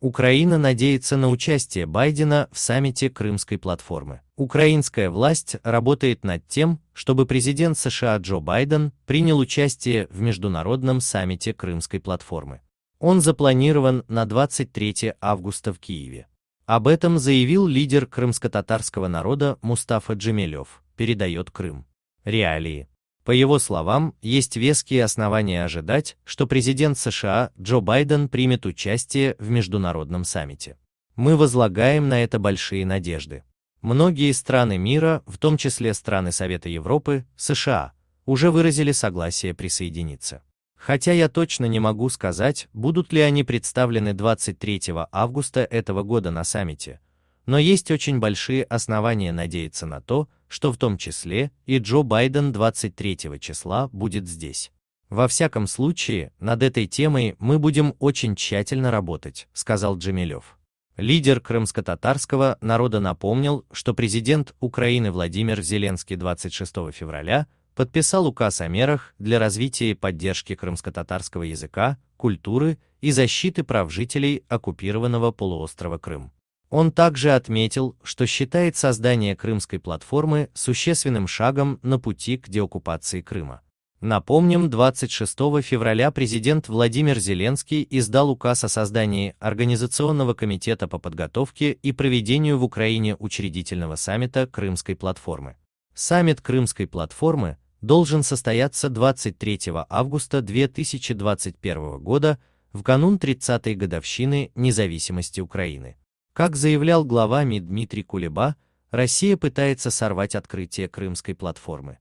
Украина надеется на участие Байдена в саммите Крымской платформы. Украинская власть работает над тем, чтобы президент США Джо Байден принял участие в международном саммите Крымской платформы. Он запланирован на 23 августа в Киеве. Об этом заявил лидер крымско-татарского народа Мустафа Джемелев, передает Крым. Реалии. По его словам, есть веские основания ожидать, что президент США Джо Байден примет участие в международном саммите. Мы возлагаем на это большие надежды. Многие страны мира, в том числе страны Совета Европы, США, уже выразили согласие присоединиться. Хотя я точно не могу сказать, будут ли они представлены 23 августа этого года на саммите, но есть очень большие основания надеяться на то, что в том числе и Джо Байден 23 числа будет здесь. Во всяком случае, над этой темой мы будем очень тщательно работать, сказал Джемилев. Лидер крымско-татарского народа напомнил, что президент Украины Владимир Зеленский 26 февраля подписал указ о мерах для развития и поддержки крымско-татарского языка, культуры и защиты прав жителей оккупированного полуострова Крым. Он также отметил, что считает создание Крымской платформы существенным шагом на пути к деоккупации Крыма. Напомним, 26 февраля президент Владимир Зеленский издал указ о создании Организационного комитета по подготовке и проведению в Украине учредительного саммита Крымской платформы. Саммит Крымской платформы должен состояться 23 августа 2021 года в канун 30-й годовщины независимости Украины. Как заявлял глава МИД Дмитрий Кулеба, Россия пытается сорвать открытие Крымской платформы.